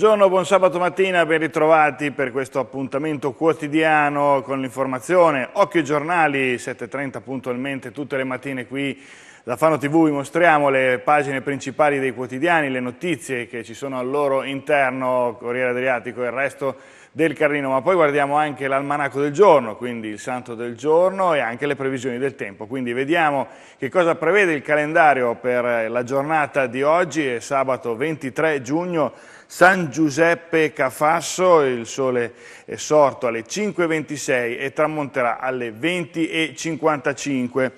Buongiorno, buon sabato mattina, ben ritrovati per questo appuntamento quotidiano con l'informazione. Occhio ai giornali, 7.30 puntualmente tutte le mattine qui da Fano TV vi mostriamo le pagine principali dei quotidiani, le notizie che ci sono al loro interno, Corriere Adriatico e il resto del Carrino, ma poi guardiamo anche l'almanaco del giorno, quindi il santo del giorno e anche le previsioni del tempo. Quindi vediamo che cosa prevede il calendario per la giornata di oggi, è sabato 23 giugno San Giuseppe Cafasso, il sole è sorto alle 5.26 e tramonterà alle 20.55.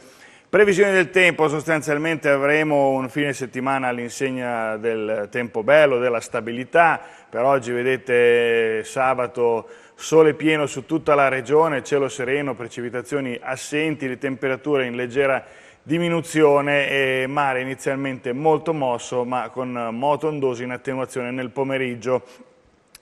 Previsione del tempo, sostanzialmente avremo un fine settimana all'insegna del tempo bello, della stabilità, per oggi vedete sabato sole pieno su tutta la regione, cielo sereno, precipitazioni assenti, le temperature in leggera diminuzione e mare inizialmente molto mosso ma con moto ondoso in attenuazione nel pomeriggio,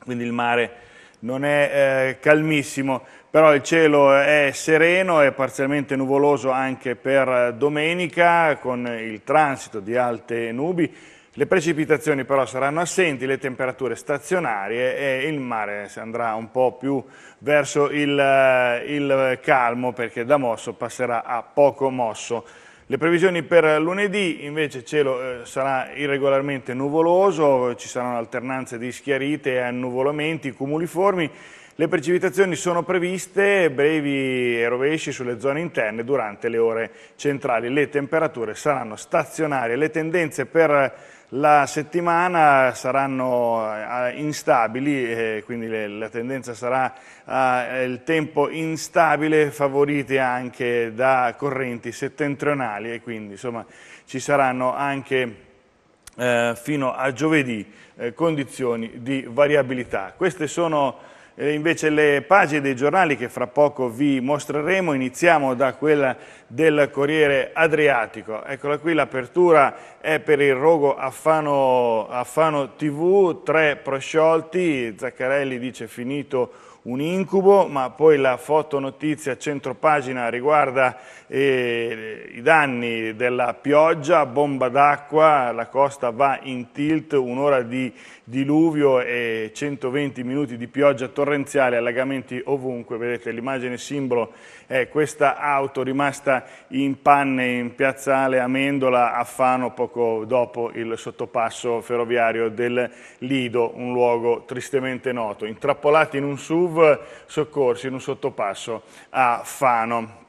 quindi il mare non è eh, calmissimo, però il cielo è sereno e parzialmente nuvoloso anche per domenica con il transito di alte nubi. Le precipitazioni però saranno assenti, le temperature stazionarie e il mare andrà un po' più verso il, eh, il calmo perché da mosso passerà a poco mosso. Le previsioni per lunedì invece cielo eh, sarà irregolarmente nuvoloso, ci saranno alternanze di schiarite e annuvolamenti cumuliformi. Le precipitazioni sono previste, brevi rovesci sulle zone interne durante le ore centrali. Le temperature saranno stazionarie. Le tendenze per la settimana saranno eh, instabili, eh, quindi la tendenza sarà eh, il tempo instabile favorite anche da correnti settentrionali e quindi insomma, ci saranno anche fino a giovedì condizioni di variabilità. Queste sono invece le pagine dei giornali che fra poco vi mostreremo, iniziamo da quella del Corriere Adriatico. Eccola qui, l'apertura è per il rogo Affano, Affano TV, tre prosciolti, Zaccarelli dice finito un incubo, ma poi la fotonotizia centropagina riguarda eh, i danni della pioggia, bomba d'acqua, la costa va in tilt, un'ora di diluvio e 120 minuti di pioggia torrenziale, allagamenti ovunque, vedete l'immagine simbolo è questa auto rimasta in panne in piazzale Amendola a Fano poco dopo il sottopasso ferroviario del Lido, un luogo tristemente noto, intrappolati in un SUV soccorsi in un sottopasso a Fano.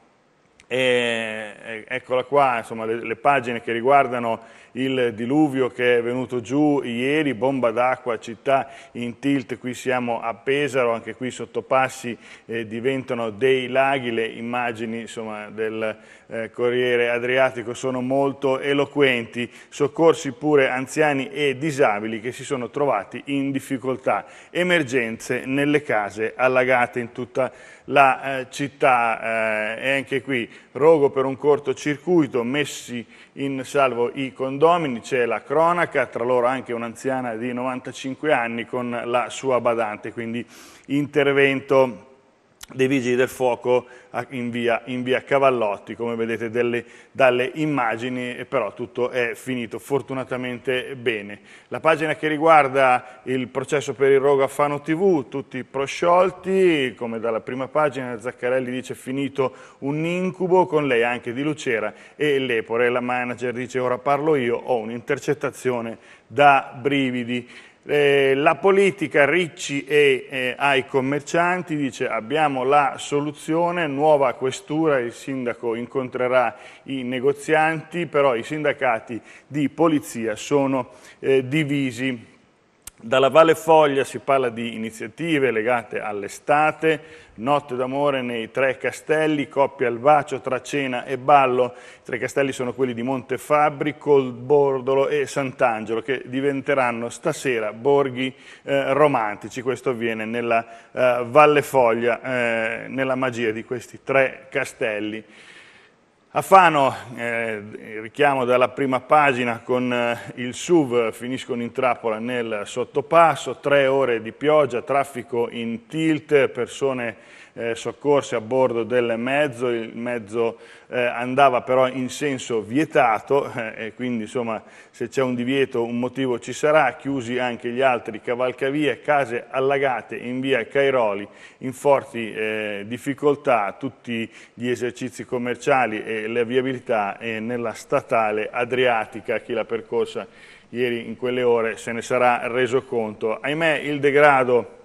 E, eccola qua, insomma, le, le, pagine che riguardano il diluvio che è venuto giù ieri, bomba d'acqua, città in tilt, qui siamo a Pesaro, anche qui sottopassi eh, diventano dei laghi, le immagini insomma, del eh, Corriere Adriatico sono molto eloquenti, soccorsi pure anziani e disabili che si sono trovati in difficoltà, emergenze nelle case allagate in tutta la la eh, città eh, e anche qui rogo per un cortocircuito, messi in salvo i condomini, c'è la cronaca, tra loro anche un'anziana di 95 anni con la sua badante, quindi intervento dei vigili del fuoco in via, in via Cavallotti, come vedete delle, dalle immagini, però tutto è finito fortunatamente bene. La pagina che riguarda il processo per il rogo a Fano TV, tutti prosciolti, come dalla prima pagina Zaccarelli dice finito un incubo, con lei anche di Lucera e Lepore, la manager dice ora parlo io, ho un'intercettazione da brividi. Eh, la politica Ricci e eh, ai commercianti dice abbiamo la soluzione, nuova questura, il sindaco incontrerà i negozianti, però i sindacati di polizia sono eh, divisi. Dalla Valle Foglia si parla di iniziative legate all'estate, notte d'amore nei tre castelli, coppia al bacio tra cena e ballo. I tre castelli sono quelli di Montefabbri, Colbordolo e Sant'Angelo che diventeranno stasera borghi eh, romantici. Questo avviene nella eh, Valle Foglia, eh, nella magia di questi tre castelli. A Fano, eh, richiamo dalla prima pagina, con eh, il SUV finiscono in trappola nel sottopasso, tre ore di pioggia, traffico in tilt, persone eh, soccorse a bordo del mezzo, il mezzo eh, andava però in senso vietato eh, e quindi insomma se c'è un divieto un motivo ci sarà, chiusi anche gli altri cavalcavie, case allagate in via Cairoli, in forti eh, difficoltà tutti gli esercizi commerciali e la viabilità è eh, nella statale adriatica, chi l'ha percorsa ieri in quelle ore se ne sarà reso conto. Ahimè il degrado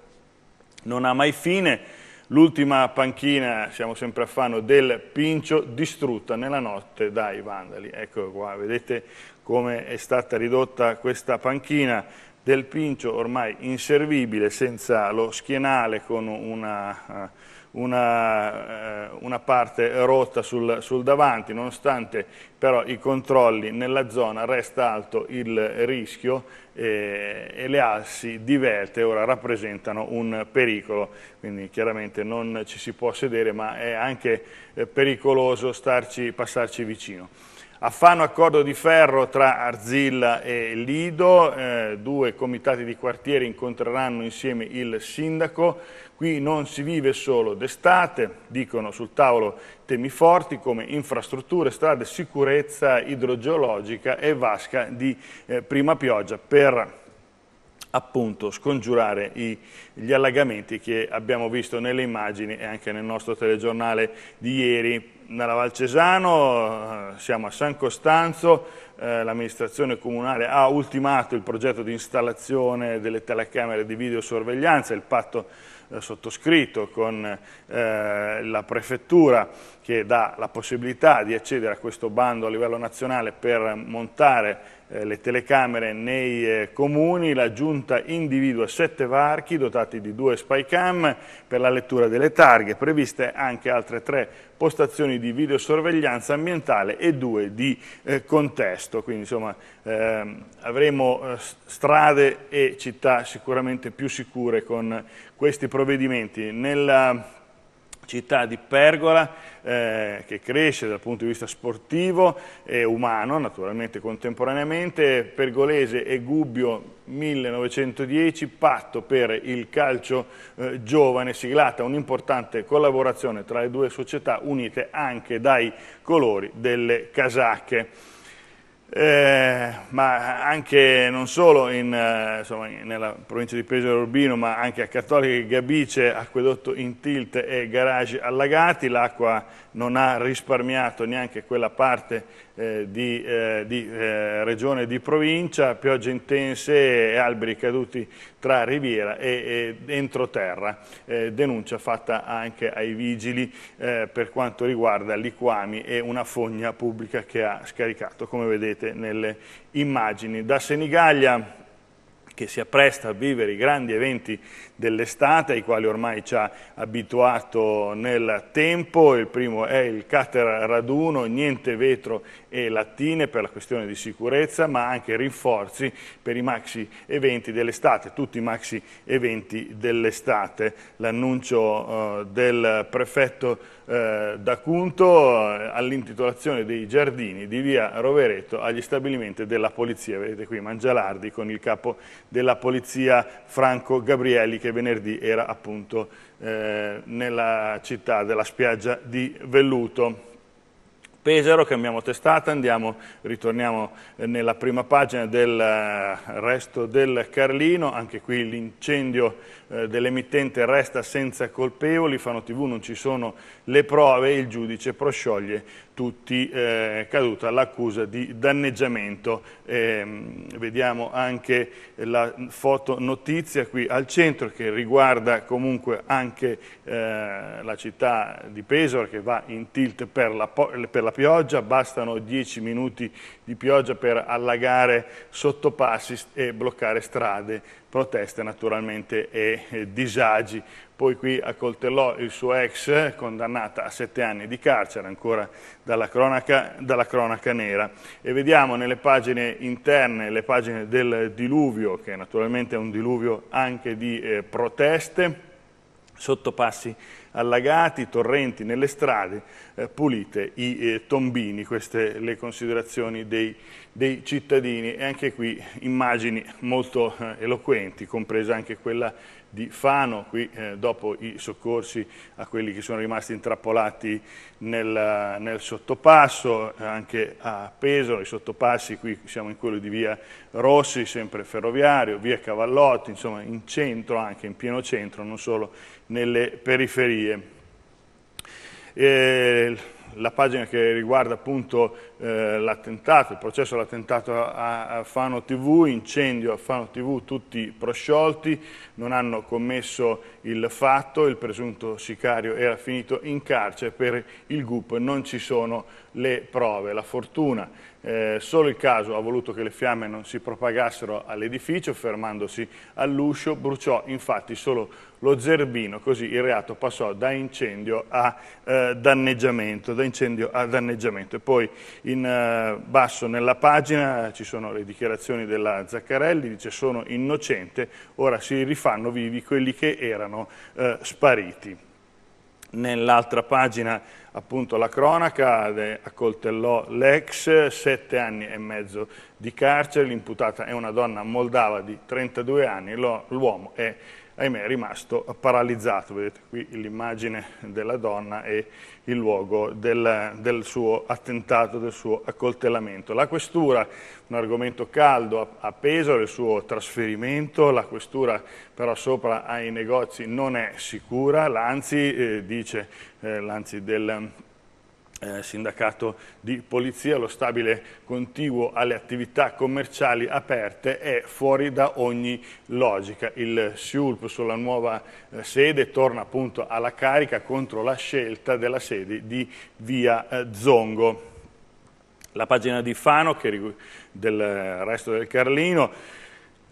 non ha mai fine, l'ultima panchina, siamo sempre a fanno, del Pincio distrutta nella notte dai vandali. Ecco qua, vedete come è stata ridotta questa panchina del Pincio, ormai inservibile, senza lo schienale con una... Eh, una, eh, una parte rotta sul, sul, davanti, nonostante però i controlli nella zona resta alto il rischio eh, e le assi di verte ora rappresentano un pericolo, quindi chiaramente non ci si può sedere ma è anche eh, pericoloso starci, passarci vicino. A Fano accordo di ferro tra Arzilla e Lido, eh, due comitati di quartiere incontreranno insieme il sindaco, qui non si vive solo d'estate, dicono sul tavolo temi forti come infrastrutture, strade, sicurezza idrogeologica e vasca di eh, prima pioggia per appunto scongiurare i, gli allagamenti che abbiamo visto nelle immagini e anche nel nostro telegiornale di ieri. Nella Valcesano eh, siamo a San Costanzo, eh, l'amministrazione comunale ha ultimato il progetto di installazione delle telecamere di videosorveglianza, il patto eh, sottoscritto con eh, la prefettura che dà la possibilità di accedere a questo bando a livello nazionale per montare eh, le telecamere nei eh, comuni, la Giunta individua sette varchi dotati di due spy cam per la lettura delle targhe, previste anche altre tre postazioni di videosorveglianza ambientale e due di eh, contesto, quindi insomma ehm, avremo eh, strade e città sicuramente più sicure con questi provvedimenti. Nella città di Pergola eh, che cresce dal punto di vista sportivo e umano, naturalmente contemporaneamente, Pergolese e Gubbio 1910, patto per il calcio eh, giovane, siglata un'importante collaborazione tra le due società unite anche dai colori delle casacche. Eh, ma anche non solo in, eh, insomma, nella provincia di Pesaro Urbino, ma anche a Cattolica, e Gabice, Acquedotto in Tilt e Garage Allagati. L'acqua non ha risparmiato neanche quella parte eh, di, eh, di eh, regione e di provincia, piogge intense e alberi caduti tra riviera e, e entroterra. Eh, denuncia fatta anche ai vigili eh, per quanto riguarda liquami e una fogna pubblica che ha scaricato, come vedete, nelle immagini immagini. Da Senigallia che si appresta a vivere i grandi eventi dell'estate, ai quali ormai ci ha abituato nel tempo. Il primo è il cater raduno, niente vetro e lattine per la questione di sicurezza, ma anche rinforzi per i maxi eventi dell'estate, tutti i maxi eventi dell'estate. L'annuncio eh, del prefetto eh, da Cunto eh, all'intitolazione dei giardini di via Rovereto agli stabilimenti della polizia, vedete qui Mangialardi con il capo della polizia Franco Gabrielli che venerdì era appunto eh, nella città della spiaggia di Velluto. Pesaro, cambiamo testata, andiamo, ritorniamo eh, nella prima pagina del resto del Carlino, anche qui l'incendio eh, dell'emittente resta senza colpevoli, fanno TV non ci sono le prove il giudice proscioglie tutti, eh, caduta l'accusa di danneggiamento. Eh, vediamo anche la foto notizia qui al centro che riguarda comunque anche eh, la città di Pesaro che va in tilt per la, per la pioggia, bastano 10 minuti di pioggia per allagare sottopassi e bloccare strade, proteste naturalmente e, disagi. Poi qui accoltellò il suo ex, condannata a sette anni di carcere, ancora dalla cronaca, dalla cronaca nera. E vediamo nelle pagine interne, le pagine del diluvio, che naturalmente è un diluvio anche di eh, proteste, sottopassi allagati, torrenti nelle strade, eh, pulite i eh, tombini, queste le considerazioni dei, dei, cittadini e anche qui immagini molto eh, eloquenti, compresa anche quella di Fano, qui eh, dopo i soccorsi a quelli che sono rimasti intrappolati nel, nel sottopasso, anche a Pesaro, i sottopassi, qui siamo in quello di via Rossi, sempre ferroviario, via Cavallotti, insomma in centro anche, in pieno centro, non solo in nelle periferie. E eh, la pagina che riguarda appunto eh, l'attentato, il processo all'attentato a, a, Fano TV, incendio a Fano TV, tutti prosciolti, non hanno commesso il fatto, il presunto sicario era finito in carcere, per il GUP non ci sono le prove, la fortuna. Eh, solo il caso ha voluto che le fiamme non si propagassero all'edificio, fermandosi all'uscio, bruciò infatti solo lo zerbino, così il reato passò da incendio a eh, danneggiamento, da incendio a danneggiamento. E poi in eh, basso nella pagina ci sono le dichiarazioni della Zaccarelli, dice sono innocente, ora si rifanno vivi quelli che erano eh, spariti. Nell'altra pagina appunto la cronaca accoltellò l'ex, sette anni e mezzo di carcere, l'imputata è una donna moldava di 32 anni, l'uomo è innocente ahimè, è rimasto paralizzato. Vedete qui l'immagine della donna e il luogo del, del suo attentato, del suo accoltellamento. La questura, un argomento caldo ha peso il suo trasferimento, la questura però sopra ai negozi non è sicura, l'Anzi eh, dice, eh, l'Anzi del eh, sindacato di polizia, lo stabile contiguo alle attività commerciali aperte è fuori da ogni logica. Il SIULP sulla nuova eh, sede torna appunto alla carica contro la scelta della sede di via eh, Zongo. La pagina di Fano, che, del eh, resto del Carlino,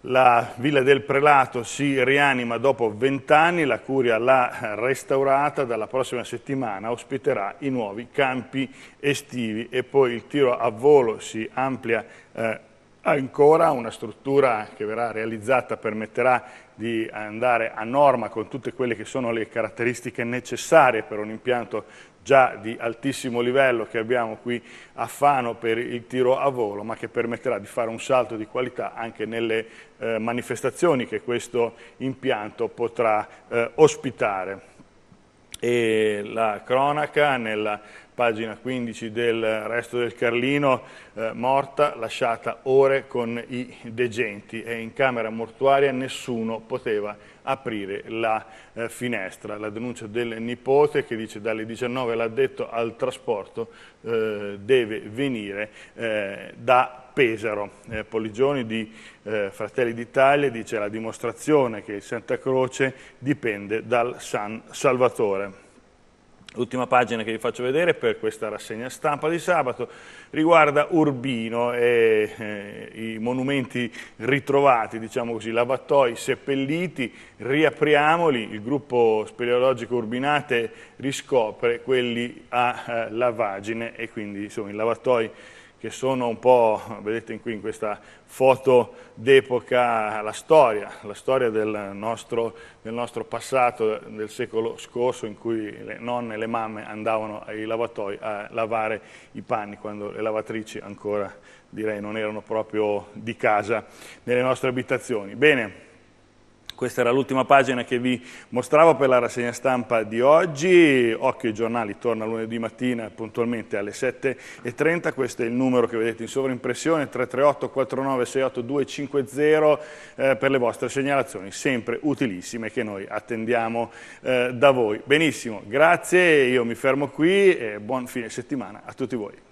la villa del prelato si rianima dopo vent'anni, la curia l'ha restaurata, dalla prossima settimana ospiterà i nuovi campi estivi e poi il tiro a volo si amplia eh, ancora una struttura che verrà realizzata permetterà di andare a norma con tutte quelle che sono le caratteristiche necessarie per un impianto già di altissimo livello che abbiamo qui a Fano per il tiro a volo, ma che permetterà di fare un salto di qualità anche nelle eh, manifestazioni che questo impianto potrà eh, ospitare. E la cronaca nella pagina 15 del resto del Carlino, eh, morta, lasciata ore con i degenti e in camera mortuaria nessuno poteva aprire la eh, finestra. La denuncia del nipote che dice dalle 19 l'addetto al trasporto eh, deve venire eh, da Pesaro. Eh, Poligioni di eh, Fratelli d'Italia dice la dimostrazione che il Santa Croce dipende dal San Salvatore. L'ultima pagina che vi faccio vedere per questa rassegna stampa di sabato riguarda Urbino e eh, i monumenti ritrovati, diciamo così, lavattoi seppelliti, riapriamoli, il gruppo speleologico Urbinate riscopre quelli a eh, lavagine e quindi insomma, i lavatoi che sono un po', vedete qui in questa foto d'epoca, la storia, la storia del nostro, del nostro, passato, del secolo scorso, in cui le nonne e le mamme andavano ai lavatoi a lavare i panni, quando le lavatrici ancora, direi, non erano proprio di casa nelle nostre abitazioni. Bene. Questa era l'ultima pagina che vi mostravo per la rassegna stampa di oggi. Occhio ai giornali, torna lunedì mattina puntualmente alle 7.30. Questo è il numero che vedete in sovrimpressione, 338-4968-250 eh, per le vostre segnalazioni, sempre utilissime che noi attendiamo eh, da voi. Benissimo, grazie, io mi fermo qui e buon fine settimana a tutti voi.